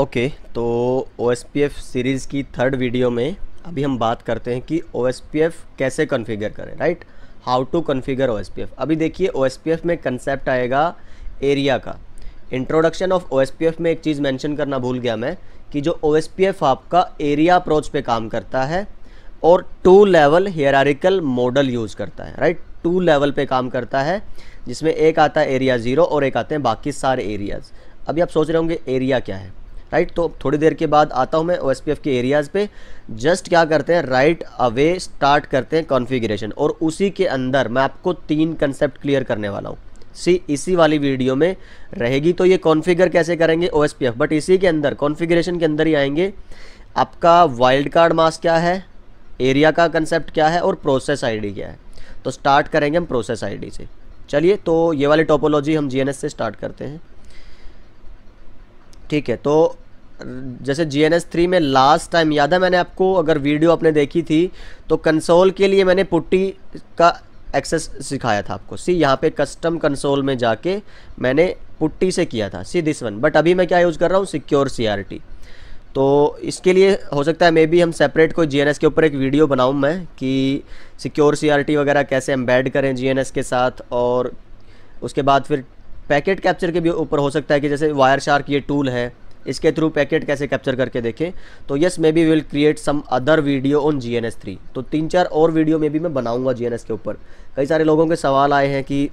Okay okay, तो ओ series की थर्ड वीडियो में अभी हम बात करते हैं कि ओ कैसे कॉन्फ़िगर करें राइट हाउ टू कॉन्फ़िगर ओ अभी देखिए ओ में कंसेप्ट आएगा एरिया का इंट्रोडक्शन ऑफ ओ में एक चीज़ मेंशन करना भूल गया मैं कि जो ओ आपका एरिया अप्रोच पे काम करता है और two level hierarchical model use करता है राइट टू लेवल पर काम करता है जिसमें एक आता है एरिया ज़ीरो और एक आते हैं बाकी सारे एरियाज़ अभी आप सोच रहे होंगे एरिया क्या है राइट तो थोड़ी देर के बाद आता हूँ मैं ओ के एरियाज़ पे जस्ट क्या करते हैं राइट अवे स्टार्ट करते हैं कॉन्फ़िगरेशन और उसी के अंदर मैं आपको तीन कंसेप्ट क्लियर करने वाला हूँ सी इसी वाली वीडियो में रहेगी तो ये कॉन्फ़िगर कैसे करेंगे ओ बट इसी के अंदर कॉन्फ़िगरेशन के अंदर ही आएंगे आपका वाइल्ड कार्ड मास क्या है एरिया का कंसेप्ट क्या है और प्रोसेस आईडी क्या है तो स्टार्ट करेंगे हम प्रोसेस आईडी से चलिए तो ये वाली टोपोलॉजी हम जीएनएस से स्टार्ट करते हैं ठीक है तो जैसे जी एन एस थ्री में लास्ट टाइम याद है मैंने आपको अगर वीडियो आपने देखी थी तो कंसोल के लिए मैंने पुट्टी का एक्सेस सिखाया था आपको सी यहाँ पे कस्टम कंसोल में जाके मैंने पुट्टी से किया था सी दिस वन बट अभी मैं क्या यूज़ कर रहा हूँ सिक्योर सी तो इसके लिए हो सकता है मे बी हम सेपरेट कोई जी के ऊपर एक वीडियो बनाऊँ मैं कि सिक्योर सी वगैरह कैसे एम्बेड करें जी के साथ और उसके बाद फिर पैकेट कैप्चर के भी ऊपर हो सकता है कि जैसे वायर शार्क ये टूल है इसके थ्रू पैकेट कैसे कैप्चर करके देखें तो yes maybe will create some other video on G N S three तो तीन चार और वीडियो में भी मैं बनाऊँगा जी एन एस के ऊपर कई सारे लोगों के सवाल आए हैं कि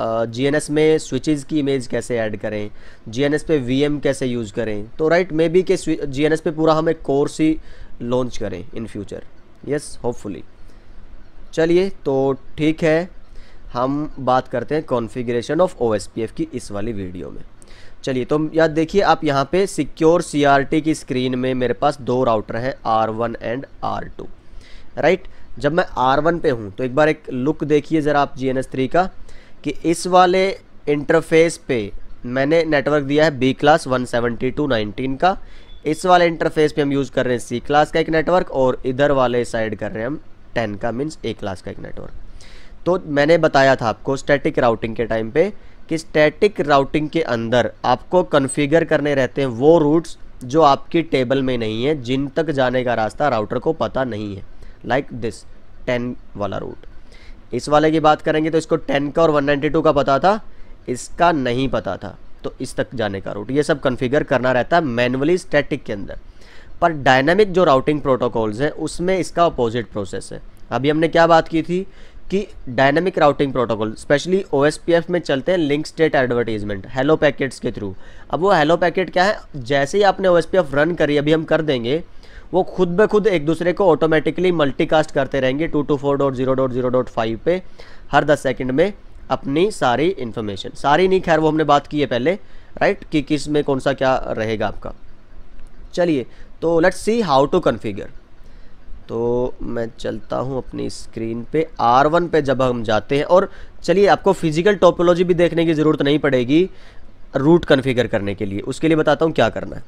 जी एन एस में स्विचेज़ की इमेज कैसे ऐड करें जी एन एस पे वी एम कैसे यूज़ करें तो राइट मे बी के जी एन एस पे पूरा हम एक कोर्स ही लॉन्च करें इन फ्यूचर यस होपफुली चलिए तो ठीक है हम बात करते हैं कॉन्फ़िगरेशन ऑफ ओ की इस वाली वीडियो में चलिए तो याद देखिए आप यहाँ पे सिक्योर सी की स्क्रीन में मेरे पास दो राउटर हैं R one and R two right जब मैं आर वन पे हूँ तो एक बार एक लुक देखिए ज़रा आप जी एन एस थ्री का कि इस वाले इंटरफेस पे मैंने नेटवर्क दिया है B class one seventy two nineteen का इस वाले इंटरफेस पे हम यूज़ कर रहे हैं सी क्लास का एक नेटवर्क और इधर वाले साइड कर रहे हैं हम टेन का मीन्स ए क्लास का एक नेटवर्क तो मैंने बताया था आपको स्टैटिक राउटिंग के टाइम पे कि स्टैटिक राउटिंग के अंदर आपको कन्फिगर करने रहते हैं वो रूट्स जो आपकी टेबल में नहीं है जिन तक जाने का रास्ता राउटर को पता नहीं है लाइक दिस टेन वाला रूट इस वाले की बात करेंगे तो इसको टेन का और वन नाइन्टी टू का पता था इसका नहीं पता था तो इस तक जाने का रूट ये सब कन्फिगर करना रहता है मैनुअली स्टैटिक के अंदर पर डायनामिक जो राउटिंग प्रोटोकॉल्स हैं उसमें इसका अपोजिट प्रोसेस है अभी हमने क्या बात की थी कि डायनेमिक राउटिंग प्रोटोकॉल स्पेशली ओ में चलते हैं link state advertisement hello packets के थ्रू अब वो हेलो पैकेट क्या है जैसे ही आपने ओ रन करी अभी हम कर देंगे वो खुद ब खुद एक दूसरे को ऑटोमेटिकली मल्टीकास्ट करते रहेंगे two two four dot zero dot zero dot five पे हर दस सेकंड में अपनी सारी इन्फॉर्मेशन सारी नहीं खैर वो हमने बात की है पहले राइट कि किस में कौन सा क्या रहेगा आपका चलिए तो let's see how to configure तो मैं चलता हूँ अपनी स्क्रीन पे R1 पे जब हम जाते हैं और चलिए आपको फिजिकल टोपोलॉजी भी देखने की ज़रूरत नहीं पड़ेगी रूट कन्फिगर करने के लिए उसके लिए बताता हूँ क्या करना है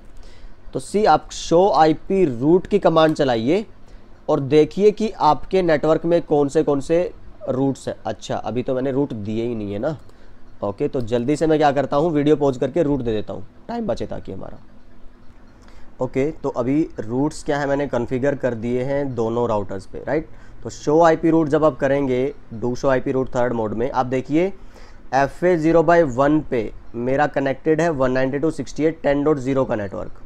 तो सी आप शो आईपी रूट की कमांड चलाइए और देखिए कि आपके नेटवर्क में कौन से कौन से रूट्स हैं अच्छा अभी तो मैंने रूट दिए ही नहीं है ना ओके तो जल्दी से मैं क्या करता हूँ वीडियो पॉज करके रूट दे देता हूँ टाइम बचे ताकि हमारा ओके तो अभी रूट्स क्या है मैंने कॉन्फ़िगर कर दिए हैं दोनों राउटर्स पे राइट तो शो आईपी रूट जब आप करेंगे do show IP route third mode में आप देखिए F A zero by one पे मेरा कनेक्टेड है one ninety two sixty eight ten dot zero का नेटवर्क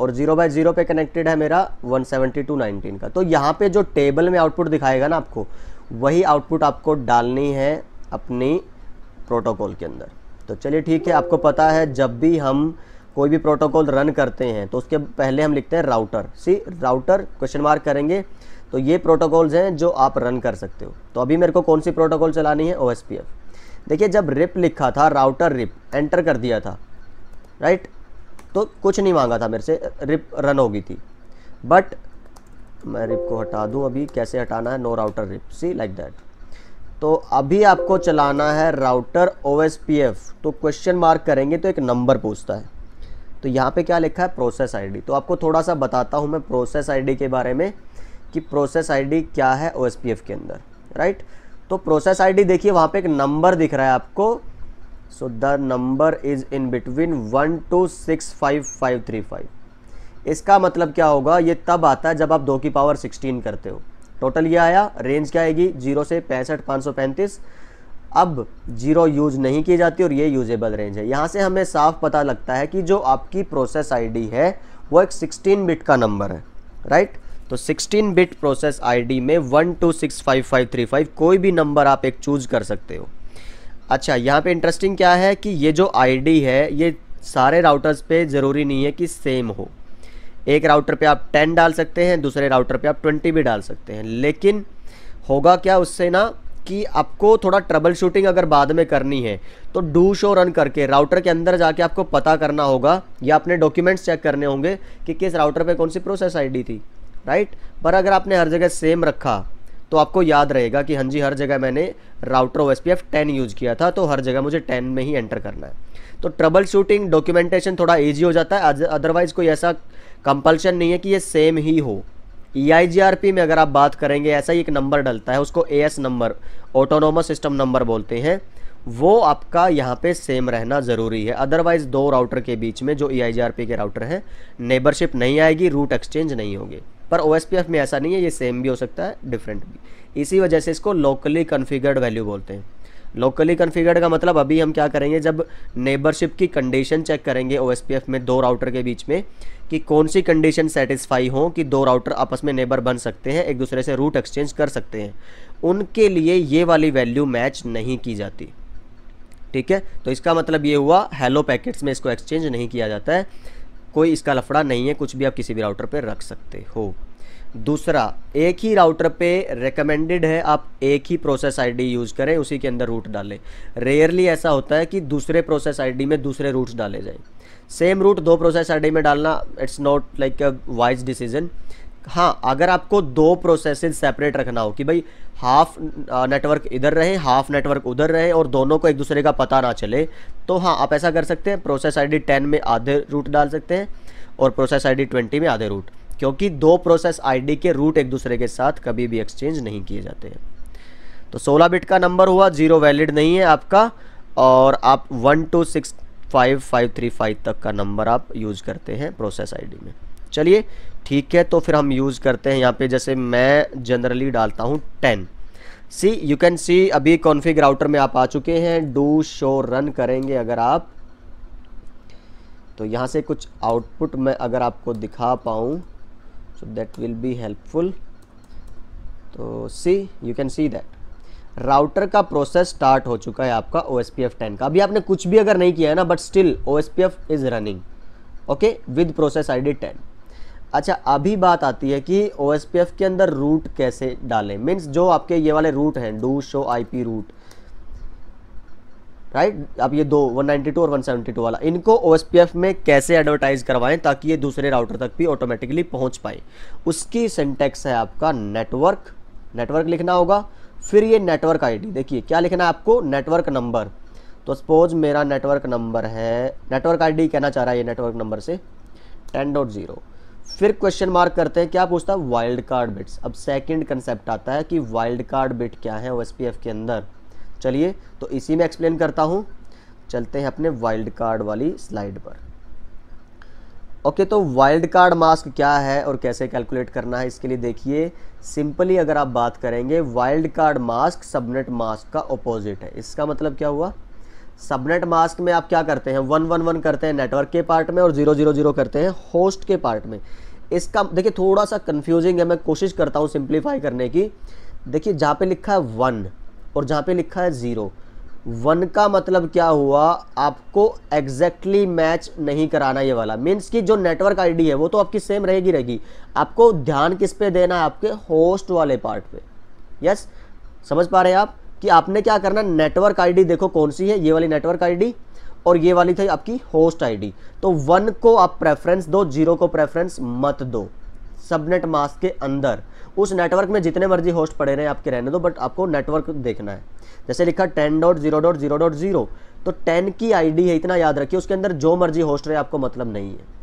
और जीरो बाई जीरो पे कनेक्टेड है मेरा वन सेवेंटी टू नाइनटीन का तो यहाँ पे जो टेबल में आउटपुट दिखाएगा ना आपको वही आउटपुट आपको डालनी है अपनी प्रोटोकॉल के अंदर तो चलिए ठीक है आपको पता है जब भी हम कोई भी प्रोटोकॉल रन करते हैं तो उसके पहले हम लिखते हैं router see router question mark करेंगे तो ये प्रोटोकॉल्स हैं जो आप रन कर सकते हो तो अभी मेरे को कौन सी प्रोटोकॉल चलानी है ओ देखिए जब रिप लिखा था राउटर रिप एंटर कर दिया था राइट तो कुछ नहीं मांगा था मेरे से रिप रन होगी थी बट मैं रिप को हटा दूं अभी कैसे हटाना है no router RIP see like that तो अभी आपको चलाना है राउटर ओ तो क्वेश्चन मार्क करेंगे तो एक नंबर पूछता है तो यहाँ पे क्या लिखा है प्रोसेस आईडी तो आपको थोड़ा सा बताता हूँ मैं प्रोसेस आईडी के बारे में कि प्रोसेस आईडी क्या है ओ के अंदर राइट तो प्रोसेस आईडी देखिए वहाँ पे एक नंबर दिख रहा है आपको so the number is in between one two six five five three five इसका मतलब क्या होगा ये तब आता है जब आप दो की पावर सिक्सटीन करते हो टोटल ये आया रेंज क्या आएगी जीरो से पैंसठ पाँच अब जीरो यूज नहीं की जाती और ये यूजेबल रेंज है यहाँ से हमें साफ पता लगता है कि जो आपकी प्रोसेस आईडी है वो एक 16 बिट का नंबर है राइट तो 16 बिट प्रोसेस आईडी में one two six five five three five कोई भी नंबर आप एक चूज कर सकते हो अच्छा यहाँ पे इंटरेस्टिंग क्या है कि ये जो आई है ये सारे राउटर्स पर ज़रूरी नहीं है कि सेम हो एक राउटर पर आप टेन डाल सकते हैं दूसरे राउटर पर आप ट्वेंटी भी डाल सकते हैं लेकिन होगा क्या उससे ना कि आपको थोड़ा ट्रबल शूटिंग अगर बाद में करनी है तो डू शो रन करके राउटर के अंदर जाके आपको पता करना होगा या अपने डॉक्यूमेंट्स चेक करने होंगे कि किस राउटर पे कौन सी प्रोसेस आईडी थी राइट पर अगर आपने हर जगह सेम रखा तो आपको याद रहेगा कि हाँ जी हर जगह मैंने router O S P F ten use किया था तो हर जगह मुझे टेन में ही एंटर करना है तो ट्रबल शूटिंग डॉक्यूमेंटेशन थोड़ा ईजी हो जाता है अदरवाइज़ कोई ऐसा कंपल्शन नहीं है कि ये सेम ही हो ई e में अगर आप बात करेंगे ऐसा ही एक नंबर डलता है उसको A number autonomous system number बोलते हैं वो आपका यहाँ पे सेम रहना ज़रूरी है अदरवाइज़ दो राउटर के बीच में जो ई e के राउटर हैं नेबरशिप नहीं आएगी रूट एक्सचेंज नहीं होगी पर ओ में ऐसा नहीं है ये सेम भी हो सकता है डिफरेंट भी इसी वजह से इसको लोकली कन्फिगर्ड वैल्यू बोलते हैं लोकली कन्फिगर्ड का मतलब अभी हम क्या करेंगे जब नेबरशिप की कंडीशन चेक करेंगे ओ में दो राउटर के बीच में कि कौन सी कंडीशन सेटिस्फाई हो कि दो राउटर आपस में नेबर बन सकते हैं एक दूसरे से रूट एक्सचेंज कर सकते हैं उनके लिए ये वाली वैल्यू मैच नहीं की जाती ठीक है तो इसका मतलब ये हुआ हेलो पैकेट्स में इसको एक्सचेंज नहीं किया जाता है कोई इसका लफड़ा नहीं है कुछ भी आप किसी भी राउटर पर रख सकते हो दूसरा एक ही राउटर पे रिकमेंडेड है आप एक ही प्रोसेस आईडी यूज़ करें उसी के अंदर रूट डालें रेयरली ऐसा होता है कि दूसरे प्रोसेस आईडी में दूसरे रूट्स डाले जाएं सेम रूट दो प्रोसेस आईडी में डालना it's not like a wise decision हाँ अगर आपको दो प्रोसेस सेपरेट रखना हो कि भाई हाफ नेटवर्क इधर रहे हाफ नेटवर्क उधर रहे और दोनों को एक दूसरे का पता ना चले तो हाँ आप ऐसा कर सकते हैं प्रोसेस आईडी टेन में आधे रूट डाल सकते हैं और प्रोसेस आईडी ट्वेंटी में आधे रूट क्योंकि दो प्रोसेस आईडी के रूट एक दूसरे के साथ कभी भी एक्सचेंज नहीं किए जाते हैं तो 16 बिट का नंबर हुआ जीरो वैलिड नहीं है आपका और आप one two six five five three five तक का नंबर आप यूज़ करते हैं प्रोसेस आईडी में चलिए ठीक है तो फिर हम यूज़ करते हैं यहाँ पे जैसे मैं जनरली डालता हूँ ten see you can see अभी कॉन्फ़िग राउटर में आप आ चुके हैं डू शो रन करेंगे अगर आप तो यहाँ से कुछ आउटपुट मैं अगर आपको दिखा पाऊँ so that will be helpful तो see you can see that router का प्रोसेस स्टार्ट हो चुका है आपका O S P F ten का अभी आपने कुछ भी अगर नहीं किया है ना but still O S P F is running okay with process I D ten अच्छा अभी बात आती है कि ओ एस पी एफ के अंदर रूट कैसे डालें मीन्स जो आपके ये वाले रूट हैं do show I P route right अब ये दो 192 और 172 वाला इनको ओ में कैसे एडवर्टाइज करवाएं ताकि ये दूसरे राउटर तक भी ऑटोमेटिकली पहुंच पाए उसकी सिंटेक्स है आपका नेटवर्क नेटवर्क लिखना होगा फिर ये नेटवर्क आईडी देखिए क्या लिखना है आपको नेटवर्क नंबर तो सपोज मेरा नेटवर्क नंबर है नेटवर्क डी कहना चाह रहा है ये नेटवर्क नंबर से टेन डॉट जीरो फिर क्वेश्चन मार्क करते हैं क्या पूछता है वाइल्ड कार्ड बिट्स अब सेकंड कंसेप्ट आता है कि वाइल्ड कार्ड बिट क्या है ओ के अंदर चलिए तो इसी में एक्सप्लेन करता हूँ चलते हैं अपने वाइल्ड कार्ड वाली स्लाइड पर ओके तो वाइल्ड कार्ड मास्क क्या है और कैसे कैलकुलेट करना है इसके लिए देखिए सिंपली अगर आप बात करेंगे wild card mask subnet mask का ऑपोजिट है इसका मतलब क्या हुआ सबनेट मास्क में आप क्या करते हैं वन वन वन करते हैं नेटवर्क के पार्ट में और जीरो जीरो जीरो करते हैं होस्ट के पार्ट में इसका देखिए थोड़ा सा कन्फ्यूजिंग है मैं कोशिश करता हूँ सिंप्लीफाई करने की देखिए जहाँ पे लिखा है वन और जहाँ पे लिखा है ज़ीरो वन का मतलब क्या हुआ आपको एग्जैक्टली exactly मैच नहीं कराना ये वाला मीन्स कि जो नेटवर्क आईडी है वो तो आपकी सेम रहेगी रहेगी आपको ध्यान किस पे देना है आपके होस्ट वाले पार्ट पे यस yes? समझ पा रहे हैं आप कि आपने क्या करना नेटवर्क आईडी देखो कौन सी है ये वाली नेटवर्क आईडी और ये वाली थी आपकी होस्ट आईडी तो वन को आप प्रेफरेंस दो जीरो को प्रेफरेंस मत दो सबनेट मास्क के अंदर उस नेटवर्क में जितने मर्जी होस्ट पड़े रहे आपके रहने दो बट आपको नेटवर्क देखना है जैसे लिखा ten dot zero dot zero dot zero तो टेन की आईडी है इतना याद रखिए उसके अंदर जो मर्जी होस्ट रहे आपको मतलब नहीं है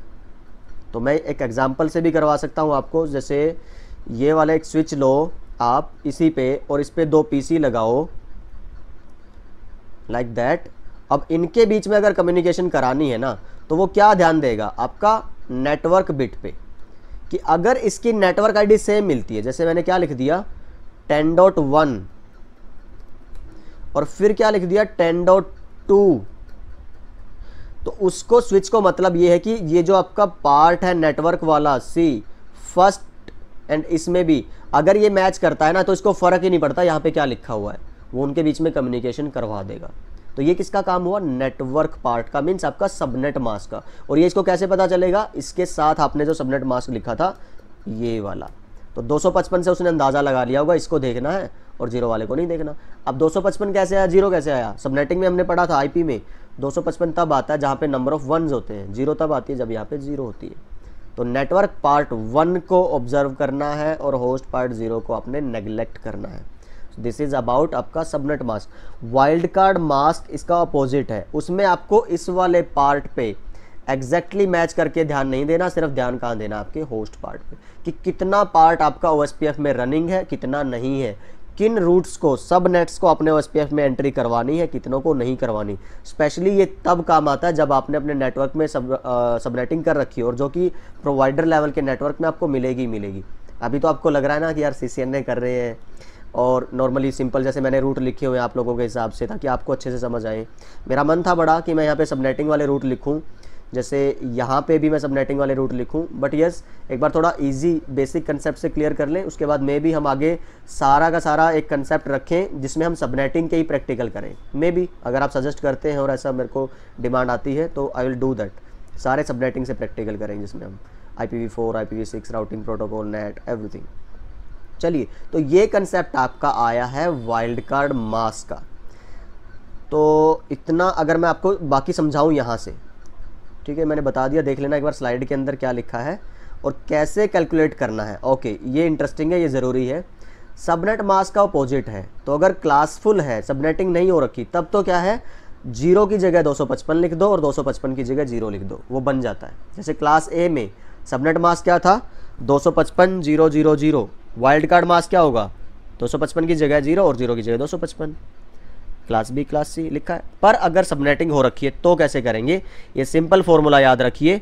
तो मैं एक एग्जाम्पल से भी करवा सकता हूँ आपको जैसे ये वाला एक स्विच लो आप इसी पे और इस पर दो पी लगाओ लाइक like दैट अब इनके बीच में अगर कम्युनिकेशन करानी है ना तो वो क्या ध्यान देगा आपका नेटवर्क बिट पे कि अगर इसकी नेटवर्क आईडी सेम मिलती है जैसे मैंने क्या लिख दिया टेन डॉट वन और फिर क्या लिख दिया टेन डॉट टू तो उसको स्विच को मतलब ये है कि ये जो आपका पार्ट है नेटवर्क वाला सी फर्स्ट एंड इसमें भी अगर ये मैच करता है ना तो इसको फ़र्क ही नहीं पड़ता यहाँ पे क्या लिखा हुआ है वो उनके बीच में कम्युनिकेशन करवा देगा तो ये किसका काम हुआ नेटवर्क पार्ट का मीन्स आपका सबनेट मास्क का और ये इसको कैसे पता चलेगा इसके साथ आपने जो सबनेट मास्क लिखा था ये वाला तो 255 से उसने अंदाज़ा लगा लिया होगा इसको देखना है और जीरो वाले को नहीं देखना अब 255 कैसे आया जीरो कैसे आया सबनेटिंग में हमने पढ़ा था आईपी में 255 तब आता है जहाँ पे नंबर ऑफ वन होते हैं जीरो तब आती है जब यहाँ पे जीरो होती है तो नेटवर्क पार्ट वन को ऑब्जर्व करना है और होस्ट पार्ट जीरो को आपने नेग्लेक्ट करना है दिस इज अबाउट आपका subnet mask wild card mask इसका अपोजिट है उसमें आपको इस वाले पार्ट पे एग्जैक्टली मैच करके ध्यान नहीं देना सिर्फ ध्यान कहाँ देना आपके होस्ट पार्ट पे कि कितना पार्ट आपका ओ में रनिंग है कितना नहीं है किन रूट्स को सब नेट्स को अपने ओ में एंट्री करवानी है कितनों को नहीं करवानी स्पेशली ये तब काम आता है जब आपने अपने नेटवर्क में सब सबनेटिंग कर रखी हो और जो कि प्रोवाइडर लेवल के नेटवर्क में आपको मिलेगी मिलेगी अभी तो आपको लग रहा है ना कि यार सी कर रहे हैं और नॉर्मली सिंपल जैसे मैंने रूट लिखे हुए हैं आप लोगों के हिसाब से ताकि आपको अच्छे से समझ आए मेरा मन था बड़ा कि मैं यहाँ पे सबनेटिंग वाले रूट लिखूँ जैसे यहाँ पे भी मैं सबनेटिंग वाले रूट लिखूँ बट यस एक बार थोड़ा इजी बेसिक कंसेप्ट से क्लियर कर लें उसके बाद मे भी हम आगे सारा का सारा एक कंसेप्ट रखें जिसमें हम सबनेटिंग के ही प्रैक्टिकल करें मे भी अगर आप सजेस्ट करते हैं और ऐसा मेरे को डिमांड आती है तो आई विल डू दैट सारे सबनेटिंग से प्रैक्टिकल करें जिसमें हम I P V four I P V six routing protocol net everything चलिए तो ये कंसेप्ट आपका आया है वाइल्ड कार्ड मास का तो इतना अगर मैं आपको बाकी समझाऊँ यहाँ से ठीक है मैंने बता दिया देख लेना एक बार स्लाइड के अंदर क्या लिखा है और कैसे कैलकुलेट करना है ओके ये इंटरेस्टिंग है ये ज़रूरी है सबनेट मास का अपोजिट है तो अगर क्लासफुल है सबनेटिंग नहीं हो रखी तब तो क्या है जीरो की जगह 255 लिख दो और 255 की जगह जीरो लिख दो वो बन जाता है जैसे क्लास ए में सबनेट मास क्या था पचपन zero zero zero wildcard mask क्या होगा 255 की जगह जीरो और जीरो की जगह 255 क्लास बी क्लास सी लिखा है पर अगर सबनेटिंग हो रखी है तो कैसे करेंगे ये सिंपल फॉर्मूला याद रखिए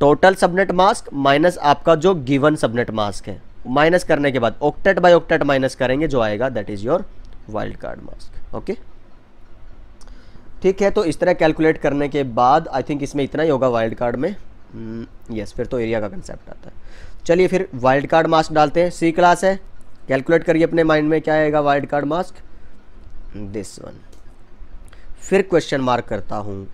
टोटल सबनेट मास्क माइनस आपका जो गिवन सबनेट मास्क है माइनस करने के बाद ऑक्टेट बाय ऑक्टेट माइनस करेंगे जो आएगा that is your wild card mask okay ठीक है तो इस तरह कैलकुलेट करने के बाद आई थिंक इसमें इतना ही होगा वाइल्ड कार्ड में यस hmm, yes, फिर तो एरिया का कंसेप्ट आता है चलिए फिर वाइल्ड कार्ड मास्क डालते हैं सी क्लास है कैलकुलेट करिए अपने माइंड में क्या आएगा wild card mask this one फिर क्वेश्चन मार्क करता हूँ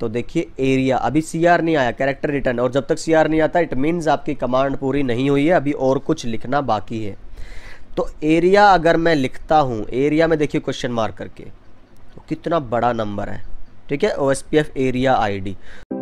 तो देखिए एरिया अभी सी आर नहीं आया कैरेक्टर रिटर्न और जब तक सी आर नहीं आता इट मीन्स आपकी कमांड पूरी नहीं हुई है अभी और कुछ लिखना बाकी है तो एरिया अगर मैं लिखता हूँ एरिया में देखिए क्वेश्चन मार्क करके तो कितना बड़ा नंबर है ठीक है O S P F area I D